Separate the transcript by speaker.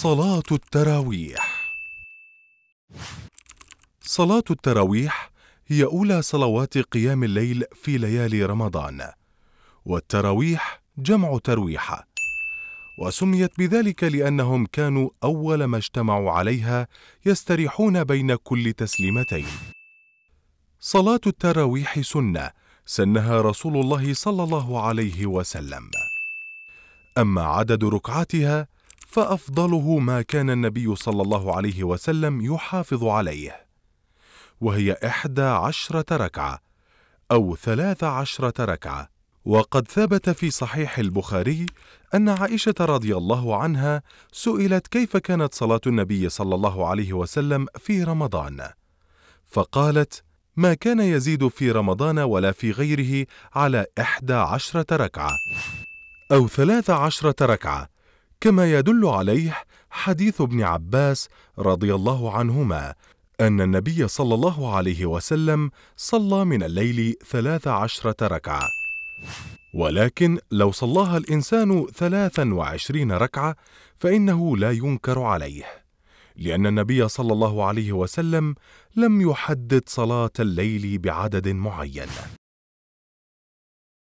Speaker 1: صلاة التراويح صلاة التراويح هي أولى صلوات قيام الليل في ليالي رمضان والتراويح جمع ترويحة وسميت بذلك لأنهم كانوا أول ما اجتمعوا عليها يستريحون بين كل تسليمتين صلاة التراويح سنة سنها رسول الله صلى الله عليه وسلم أما عدد ركعاتها فافضله ما كان النبي صلى الله عليه وسلم يحافظ عليه وهي احدى عشره ركعه او ثلاث عشره ركعه وقد ثبت في صحيح البخاري ان عائشه رضي الله عنها سئلت كيف كانت صلاه النبي صلى الله عليه وسلم في رمضان فقالت ما كان يزيد في رمضان ولا في غيره على احدى عشره ركعه او ثلاث عشره ركعه كما يدل عليه حديث ابن عباس رضي الله عنهما أن النبي صلى الله عليه وسلم صلى من الليل ثلاث عشرة ركعة ولكن لو صلاها الإنسان ثلاثا وعشرين ركعة فإنه لا ينكر عليه لأن النبي صلى الله عليه وسلم لم يحدد صلاة الليل بعدد معين